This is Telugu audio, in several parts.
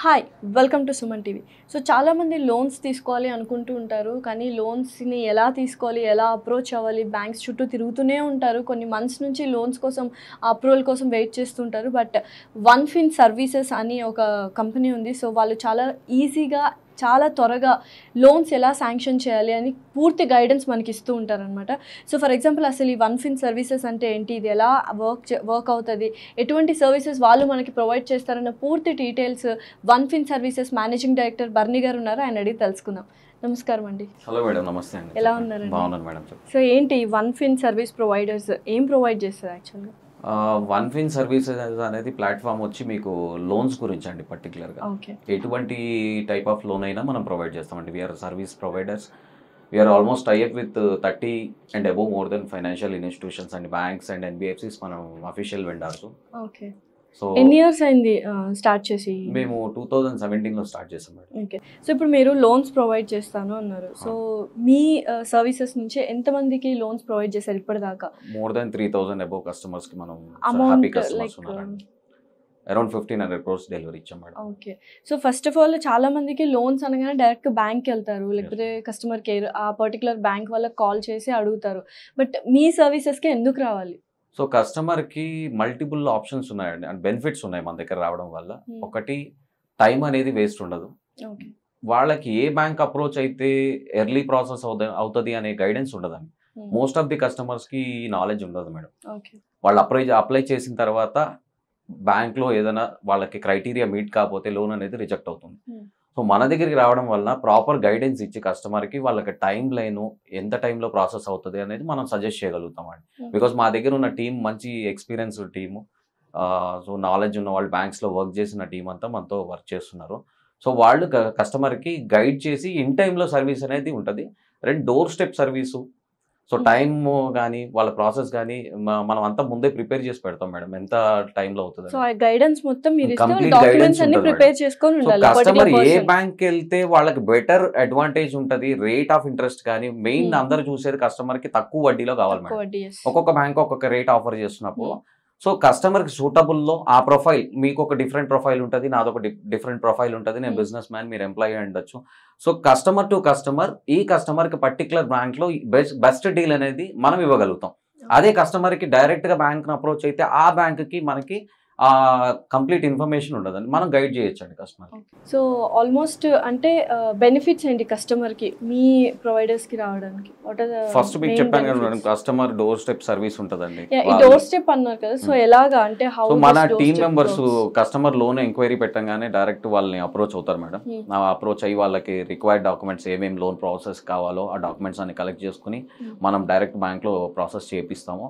Hi welcome to Suman TV so చాలామంది లోన్స్ తీసుకోవాలి అనుకుంటూ ఉంటారు కానీ లోన్స్ని ఎలా తీసుకోవాలి ఎలా అప్రోచ్ అవ్వాలి బ్యాంక్స్ చుట్టూ తిరుగుతూనే ఉంటారు కొన్ని మంత్స్ నుంచి లోన్స్ కోసం అప్రూవల్ కోసం వెయిట్ చేస్తుంటారు బట్ వన్ ఫిన్ సర్వీసెస్ అని ఒక కంపెనీ ఉంది సో వాళ్ళు చాలా ఈజీగా చాలా త్వరగా లోన్స్ ఎలా శాంక్షన్ చేయాలి అని పూర్తి గైడెన్స్ మనకి ఇస్తూ ఉంటారనమాట సో ఫర్ ఎగ్జాంపుల్ అసలు ఈ వన్ ఫిన్ సర్వీసెస్ అంటే ఏంటి ఇది ఎలా వర్క్ వర్క్ అవుతుంది ఎటువంటి సర్వీసెస్ వాళ్ళు మనకి ప్రొవైడ్ చేస్తారన్న పూర్తి డీటెయిల్స్ వన్ ఫిన్ సర్వీసెస్ మేనేజింగ్ డైరెక్టర్ బర్నీ గారు ఉన్నారు ఆయన అడిగి తెలుసుకుందాం నమస్కారం అండి హలో మేడం నమస్తే అండి ఎలా ఉన్నారు సో ఏంటి వన్ ఫిన్ సర్వీస్ ప్రొవైడర్స్ ఏం ప్రొవైడ్ చేస్తారు యాక్చువల్గా వన్ ఫిన్ సర్వీసెస్ అనేది ప్లాట్ఫామ్ వచ్చి మీకు లోన్స్ గురించి అండి పర్టికులర్గా ఎటువంటి టైప్ ఆఫ్ లోన్ అయినా మనం ప్రొవైడ్ చేస్తామండి we are service providers we are almost tie up with thirty and above more than financial institutions and banks and NBFCs మనం అఫీషియల్ వెండర్స్ సో ఎన్ని ఇయర్స్ అయింది స్టార్ట్ చేసి మేము టూ థౌజండ్ లో స్టార్ట్ చేసాం ఓకే సో ఇప్పుడు మీరు లోన్స్ ప్రొవైడ్ చేస్తాను అన్నారు సో మీ సర్వీసెస్ నుంచి ఎంత మందికి లోన్స్ ప్రొవైడ్ చేశారు ఇప్పటిదాకా more than three thousand above కి మనం happy customers around fifteen hundred crores delivery ఇచ్చాం madam okay so first of all చాలా మందికి లోన్స్ అనగానే డైరెక్ట్ బ్యాంక్కి వెళ్తారు లేకపోతే కస్టమర్ కేర్ ఆ పర్టికులర్ బ్యాంక్ వాళ్ళకి కాల్ చేసి అడుగుతారు బట్ మీ సర్వీసెస్కి ఎందుకు రావాలి సో కస్టమర్కి మల్టిపుల్ ఆప్షన్స్ ఉన్నాయండి అండ్ బెనిఫిట్స్ ఉన్నాయి మన దగ్గర రావడం వల్ల ఒకటి టైం అనేది వేస్ట్ ఉండదు వాళ్ళకి ఏ బ్యాంక్ అప్రోచ్ అయితే ఎర్లీ ప్రాసెస్ అవుతుంది అనే గైడెన్స్ ఉండదండి మోస్ట్ ఆఫ్ ది కస్టమర్స్కి నాలెడ్జ్ ఉండదు మేడం వాళ్ళు అప్లై అప్లై చేసిన తర్వాత బ్యాంక్లో ఏదైనా వాళ్ళకి క్రైటీరియా మీట్ కాకపోతే లోన్ అనేది రిజెక్ట్ అవుతుంది సో మన దగ్గరికి రావడం వలన ప్రాపర్ గైడెన్స్ ఇచ్చి కస్టమర్కి వాళ్ళకి టైం లైన్ ఎంత టైంలో ప్రాసెస్ అవుతుంది అనేది మనం సజెస్ట్ చేయగలుగుతాం అండి బికాస్ మా దగ్గర ఉన్న టీం మంచి ఎక్స్పీరియన్స్ టీము సో నాలెడ్జ్ ఉన్న వాళ్ళు బ్యాంక్స్లో వర్క్ చేసిన టీం అంతా మనతో వర్క్ చేస్తున్నారు సో వాళ్ళు కస్టమర్కి గైడ్ చేసి ఇన్ టైంలో సర్వీస్ అనేది ఉంటుంది రెండు doorstep service so time కానీ వాళ్ళ ప్రాసెస్ కానీ మనం అంతా ముందే ప్రిపేర్ చేసి పెడతాం మేడం ఎంత టైం లో అవుతుంది సో గైడెన్స్ మొత్తం కస్టమర్ ఏ బ్యాంక్ వెళ్తే వాళ్ళకి బెటర్ అడ్వాంటేజ్ ఉంటది రేట్ ఆఫ్ ఇంట్రెస్ట్ కానీ మెయిన్ అందరు చూసేది కస్టమర్ కి తక్కువ వడ్డీలో కావాలి మేడం ఒక్కొక్క బ్యాంక్ ఒక్కొక్క రేట్ ఆఫర్ చేస్తున్నప్పుడు సో కస్టమర్కి సూటబుల్లో ఆ ప్రొఫైల్ మీకు ఒక డిఫరెంట్ ప్రొఫైల్ ఉంటుంది నాదొక డిఫరెంట్ ప్రొఫైల్ ఉంటుంది నేను బిజినెస్ మ్యాన్ మీరు ఎంప్లాయ్ ఉండొచ్చు సో కస్టమర్ టు కస్టమర్ ఈ కస్టమర్కి పర్టికులర్ బ్యాంక్లో బెస్ట్ బెస్ట్ డీల్ అనేది మనం ఇవ్వగలుగుతాం అదే కస్టమర్కి డైరెక్ట్గా బ్యాంక్ను అప్రోచ్ అయితే ఆ బ్యాంక్కి మనకి కంప్లీట్ ఇన్ఫర్మేషన్ ఉండదండి మనం గైడ్ చేయొచ్చు అండి కస్టమర్ సో ఆల్మోస్ట్ అంటే బెనిఫిట్స్ ఏంటి కస్టమర్ కి మీ ప్రొవైడర్స్ కి రావడానికి ఫస్ట్ మీకు చెప్పాను కదా కస్టమర్ డోర్ స్టెప్ సర్వీస్ ఉంటదండి డోర్ స్టెప్ అన్నారు కదా సో hmm. ఎలాగా అంటే మన team members customer loan enquiry పెట్టగానే డైరెక్ట్ వాళ్ళని అప్రోచ్ అవుతారు మేడం hmm. అప్రోచ్ అయ్యి వాళ్ళకి రిక్వైర్డ్ డాక్యుమెంట్స్ ఏమేమి లోన్ ప్రాసెస్ కావాలో ఆ డాక్యుమెంట్స్ అన్ని కలెక్ట్ చేసుకుని hmm. మనం డైరెక్ట్ బ్యాంక్ లో ప్రాసెస్ చేపిస్తాము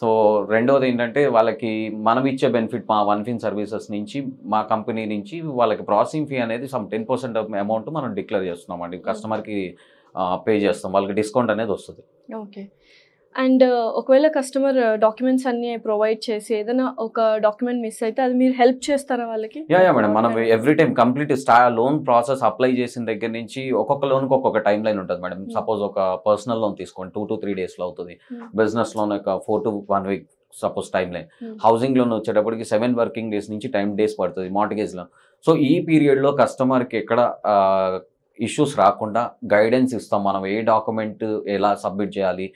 సో రెండవది ఏంటంటే వాళ్ళకి మనం ఇచ్చే బెనిఫిట్ మా వన్ ఫిన్ సర్వీసెస్ నుంచి మా కంపెనీ నుంచి వాళ్ళకి ప్రాసెసింగ్ ఫీ అనేది సమ్ టెన్ పర్సెంట్ అమౌంట్ మనం డిక్లేర్ చేస్తున్నాం అండి కస్టమర్కి hmm. పే చేస్తాం వాళ్ళకి డిస్కౌంట్ అనేది వస్తుంది ఓకే అండ్ uh, ఒకవేళ కస్టమర్ డాక్యుమెంట్స్ uh, అన్ని ప్రొవైడ్ చేసి ఏదైనా ఒక డాక్యుమెంట్ మిస్ అయితే అది మీరు హెల్ప్ చేస్తారా వాళ్ళకి యా యా మేడం మనం ఎవ్రీ టైం కంప్లీట్ స్టా లోన్ ప్రాసెస్ అప్లై చేసిన దగ్గర నుంచి ఒక్కొక్క లోన్కి ఒక్కొక్క టైం లైన్ ఉంటుంది మేడం సపోజ్ ఒక పర్సనల్ లోన్ తీసుకోండి టూ టు త్రీ డేస్లో అవుతుంది బిజినెస్ లోన్ ఒక four to one week suppose timeline housing loan వచ్చేటప్పటికి సెవెన్ వర్కింగ్ డేస్ నుంచి టైం డేస్ పడుతుంది మార్టిగేజ్ లోన్ సో ఈ పీరియడ్లో కస్టమర్కి ఎక్కడ uh, ఇష్యూస్ రాకుండా గైడెన్స్ ఇస్తాం మనం ఏ డాక్యుమెంట్ ఎలా సబ్మిట్ చేయాలి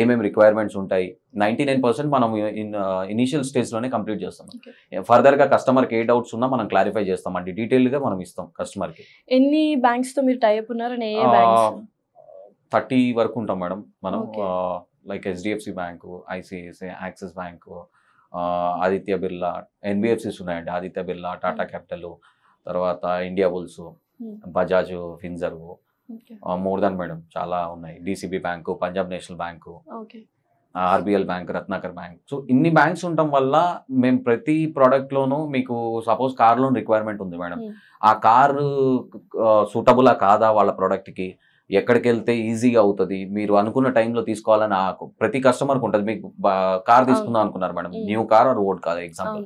ఏమేమి రిక్వైర్మెంట్స్ ఉంటాయి నైంటీ నైన్ పర్సెంట్ మనం ఇనిషియల్ స్టేజ్లోనే కంప్లీట్ చేస్తాం ఫర్దర్గా కస్టమర్కి ఏ డౌట్స్ ఉన్నా మనం క్లారిఫై చేస్తాం అండి డీటెయిల్గా మనం ఇస్తాం కస్టమర్కి ఎన్ని బ్యాంక్స్తో మీరు టైప్ ఉన్నారు థర్టీ వరకు ఉంటాం మేడం మనం like HDFC bank ICICI Axis bank Aditya Birla NBFCs ఉన్నాయండి ఆదిత్య బిర్లా టాటా క్యాపిటల్ తర్వాత Indiabulls Hmm. Bajaj Finserv more than madam చాలా ఉన్నాయి DCB bank Punjab national bank RBL bank Ratnakar bank so ఇన్ని బ్యాంక్స్ ఉండటం వల్ల మేము ప్రతి ప్రోడక్ట్ లోను మీకు సపోజ్ కార్ లోన్ రిక్వైర్మెంట్ ఉంది మేడం hmm. ఆ కార్ సూటబులా కాదా వాళ్ళ కి ఎక్కడికి వెళ్తే ఈజీగా అవుతుంది మీరు అనుకున్న టైంలో తీసుకోవాలని ప్రతి కస్టమర్కి ఉంటుంది మీకు కార్ తీసుకుందాం అనుకున్నారు madam new car or old car example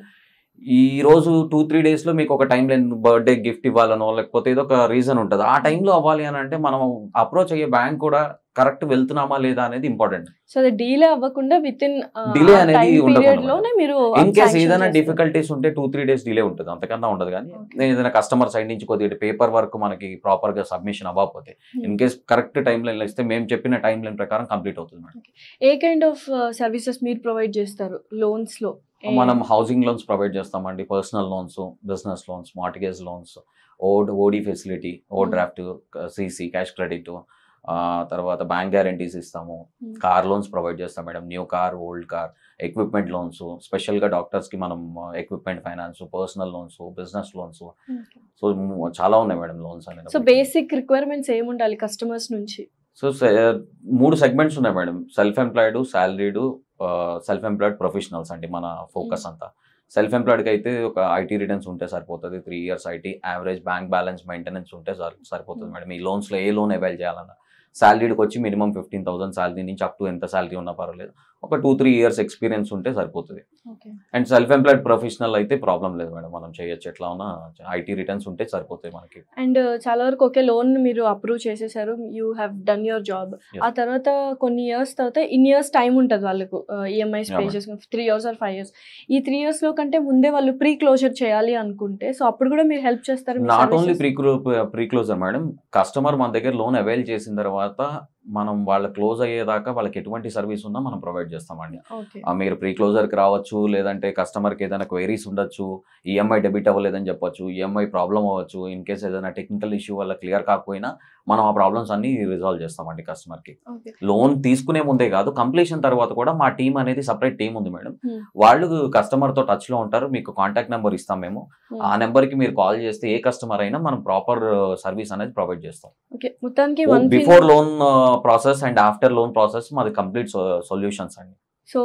ఈ రోజు టూ త్రీ డేస్లో మీకు ఒక టైం లైన్ బర్త్డే గిఫ్ట్ ఇవ్వాలనో లేకపోతే ఏదో ఒక రీజన్ ఉంటుంది ఆ టైంలో అవ్వాలి అని అంటే మనం అప్రోచ్ అయ్యే బ్యాంక్ కూడా కరెక్ట్ వెళ్తున్నామా లేదా అనేది ఇంపార్టెంట్ సో అది డిలే అవ్వకుండా విత్ ఇన్ డిలే అనేది ఉండదు మీరు ఇన్ కేస్ ఏదైనా డిఫికల్టీస్ ఉంటే టూ త్రీ డేస్ డిలే ఉంటుంది అంతకన్నా ఉండదు కానీ నేను ఏదైనా కస్టమర్ సైడ్ నుంచి కొద్దిగా పేపర్ వర్క్ మనకి ప్రాపర్ గా సబ్మిషన్ అవ్వకపోతే in case correct timeline ఇస్తే మేము చెప్పిన టైం లైన్ ప్రకారం కంప్లీట్ అవుతుంది మేడం ఏ కైండ్ ఆఫ్ సర్వీసెస్ మీరు ప్రొవైడ్ చేస్తారు లోన్స్ లో మనం హౌసింగ్ లోన్స్ ప్రొవైడ్ చేస్తామండి personal loans business loans mortgage loans OD OD facility overdraft CC cash credit తర్వాత బ్యాంక్ గ్యారంటీస్ ఇస్తాము కార్ లోన్స్ ప్రొవైడ్ చేస్తాం madam new car old car equipment loans స్పెషల్గా డాక్టర్స్కి మనం equipment finance personal loans business loans so చాలా ఉన్నాయి మేడం లోన్స్ అనేది సో బేసిక్ రిక్వైర్మెంట్స్ ఏముండాలి కస్టమర్స్ నుంచి సో మూడు సెగ్మెంట్స్ ఉన్నాయి madam self employed salaried self employed professionals అండి మన ఫోకస్ hmm. అంతా సెల్ఫ్ ఎంప్లాయిడ్కి అయితే ఒక ఐటీ రిటర్న్స్ ఉంటే సరిపోతుంది three years IT average bank balance maintenance ఉంటే సరిపోతుంది hmm. మేడం ఈ లోన్స్లో ఏ లోన్ అవైల్ చేయాలన్నా శాలరీకి వచ్చి మినిమం ఫిఫ్టీన్ థౌసండ్ శాలరీ నుంచి అప్ టు ఎంత శాలరీ ఉన్నా పర్వాలేదు ఒక టూ త్రీ ఇయర్స్ ఎక్స్పీరియన్స్ ఉంటే సరిపోతుంది అండ్ సెల్ఫ్ ఎంప్లాయిడ్ ప్రొఫెషనల్ అయితే ప్రాబ్లం లేదు మేడం మనం చేయొచ్చు ఎట్లా ఉన్నా ఐటీ రిటర్న్స్ ఉంటే సరిపోతాయి మనకి అండ్ చాలా వరకు ఒకే లోన్ మీరు అప్రూవ్ చేసేసారు you have done your job ఆ తర్వాత కొన్ని ఇయర్స్ తర్వాత ఇన్ ఇయర్స్ టైం ఉంటుంది వాళ్ళకు ఈఎంఐస్ పే చేసుకుని three years or five years ఈ త్రీ ఇయర్స్ లో కంటే ముందే వాళ్ళు ప్రీ క్లోజర్ చేయాలి అనుకుంటే సో అప్పుడు కూడా మీరు హెల్ప్ చేస్తారు not only pre pre closure madam customer మన దగ్గర లోన్ అవైల్ చేసిన తర్వాత wa మనం వాళ్ళ క్లోజ్ అయ్యేదాకా వాళ్ళకి ఎటువంటి సర్వీస్ ఉన్నా మనం ప్రొవైడ్ చేస్తామండి మీరు ప్రీ క్లోజర్కి రావచ్చు లేదంటే కస్టమర్కి ఏదైనా క్వైరీస్ ఉండొచ్చు ఈఎంఐ డెబిట్ అవ్వలేదని చెప్పొచ్చు ఈఎంఐ ప్రాబ్లం అవ్వచ్చు ఇన్ కేస్ ఏదైనా టెక్నికల్ ఇష్యూ వల్ల క్లియర్ కాకపోయినా మనం ఆ ప్రాబ్లమ్స్ అన్ని రిజాల్వ్ చేస్తామండి కస్టమర్కి లోన్ తీసుకునే ముందే కాదు కంప్లీషన్ తర్వాత కూడా మా టీం అనేది సపరేట్ టీం ఉంది మేడం వాళ్ళు కస్టమర్తో టచ్లో ఉంటారు మీకు కాంటాక్ట్ నెంబర్ ఇస్తాం మేము ఆ నెంబర్కి మీరు కాల్ చేస్తే ఏ కస్టమర్ అయినా మనం ప్రాపర్ సర్వీస్ అనేది ప్రొవైడ్ చేస్తాం before loan process and after loan process మాది కంప్లీట్ సొల్యూషన్స్ అండి సో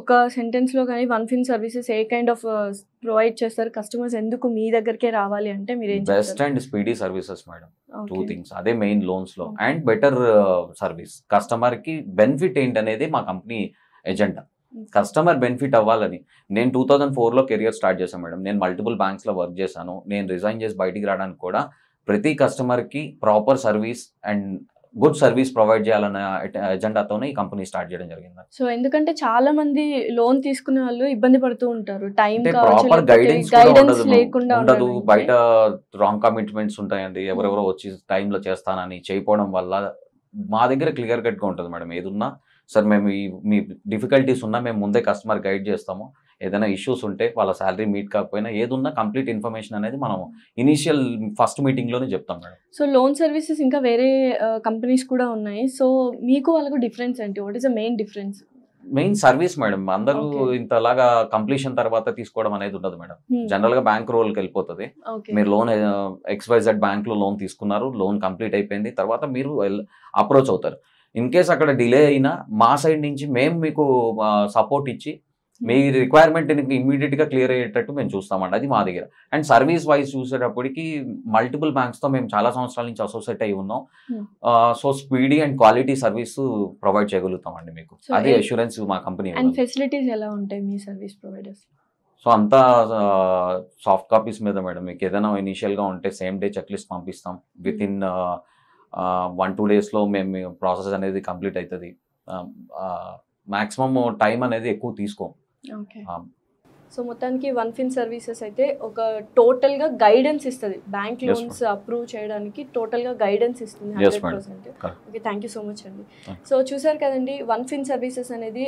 ఒక సెంటెన్స్ లో కానీ వన్ ఫిన్ సర్వీసెస్ ఏ కైండ్ ఆఫ్ ప్రొవైడ్ చేస్తారు కస్టమర్స్ ఎందుకు మీ దగ్గరికే రావాలి అంటే మీరు best and speedy services madam two things అదే మెయిన్ లోన్స్లో అండ్ బెటర్ సర్వీస్ కస్టమర్ కి బెనిఫిట్ ఏంటనేది మా కంపెనీ ఎజెండా కస్టమర్ బెనిఫిట్ అవ్వాలని నేను టూ థౌజండ్ ఫోర్లో కెరియర్ స్టార్ట్ చేశాను మేడం నేను మల్టిపుల్ బ్యాంక్స్లో వర్క్ చేశాను నేను రిజైన్ చేసి బయటికి రావడానికి కూడా ప్రతి కస్టమర్కి proper service and good service provide చేయాలన్న ఎజెండాతో ఈ కంపెనీ స్టార్ట్ చేయడం జరిగింది సో ఎందుకంటే చాలా మంది లోన్ తీసుకునే వాళ్ళు ఇబ్బంది పడుతూ ఉంటారు టైం ప్రాపర్ గైడెన్స్ లేకుండా ఉండదు బయట రాంగ్ కమిట్మెంట్స్ ఉంటాయండి ఎవరెవరో వచ్చి టైంలో చేస్తానని చేయకపోవడం వల్ల మా దగ్గర క్లియర్ కట్గా ఉంటుంది మేడం ఏదున్నా సార్ మేము మీ డిఫికల్టీస్ ఉన్నా మేము ముందే కస్టమర్ గైడ్ చేస్తాము ఏదైనా ఇష్యూస్ ఉంటే వాళ్ళ శాలరీ మీట్ కాకపోయినా ఏదున్నా కంప్లీట్ ఇన్ఫర్మేషన్ అనేది మనం ఇనీషియల్ ఫస్ట్ మీటింగ్లోనే చెప్తాం మేడం సో లోన్ సర్వీసెస్ ఇంకా వేరే కంపెనీస్ కూడా ఉన్నాయి సో మీకు వాళ్ళకు డిఫరెన్స్ ఏంటి what is the main difference main service madam అందరూ ఇంతలాగా కంప్లీషన్ తర్వాత తీసుకోవడం అనేది ఉండదు మేడం జనరల్ గా బ్యాంక్ రోల్కి వెళ్ళిపోతుంది మీరు లోన్ ఎక్స్వైజెడ్ బ్యాంక్ లో లోన్ తీసుకున్నారు లోన్ కంప్లీట్ అయిపోయింది తర్వాత మీరు అప్రోచ్ అవుతారు ఇన్ కేస్ అక్కడ డిలే అయినా మా సైడ్ నుంచి మేము మీకు సపోర్ట్ ఇచ్చి మీ రిక్వైర్మెంట్ ఇమ్మీడియట్గా క్లియర్ అయ్యేటట్టు మేము చూస్తామండి అది మా దగ్గర అండ్ సర్వీస్ వైజ్ చూసేటప్పటికి మల్టిపుల్ బ్యాంక్స్తో మేము చాలా సంవత్సరాల నుంచి అసోసియేట్ అయి ఉన్నాం so speedy and quality service provide చేయగలుగుతామండి మీకు అది అష్యూరెన్స్ మా కంపెనీ ఫెసిలిటీస్ ఎలా ఉంటాయి మీ సర్వీస్ ప్రొవైడర్స్ సో అంతా సాఫ్ట్ కాపీస్ మీద మేడం మీకు ఏదైనా ఇనీషియల్గా ఉంటే సేమ్ డే చెక్ లిస్ట్ పంపిస్తాం విత్ ఇన్ వన్ టూ డేస్లో మేము ప్రాసెస్ అనేది కంప్లీట్ అవుతుంది మ్యాక్సిమం టైం అనేది ఎక్కువ తీసుకోం సో మొత్తానికి వన్ ఫిన్ సర్వీసెస్ అయితే ఒక టోటల్గా గైడెన్స్ ఇస్తుంది బ్యాంక్ లోన్స్ అప్రూవ్ చేయడానికి టోటల్గా గైడెన్స్ ఇస్తుంది hundred percent okay thank you so much అండి సో చూసారు కదండి వన్ ఫిన్ సర్వీసెస్ అనేది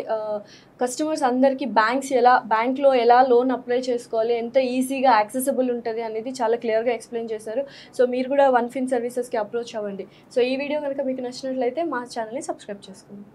కస్టమర్స్ అందరికీ బ్యాంక్స్ ఎలా బ్యాంక్లో ఎలా లోన్ అప్లై చేసుకోవాలి ఎంత ఈజీగా యాక్సెసిబుల్ ఉంటుంది అనేది చాలా క్లియర్గా ఎక్స్ప్లెయిన్ చేశారు సో మీరు కూడా వన్ ఫిన్ సర్వీసెస్కి అప్రోచ్ అవ్వండి సో ఈ వీడియో కనుక మీకు నచ్చినట్లయితే మా ఛానల్ని సబ్స్క్రైబ్ చేసుకోండి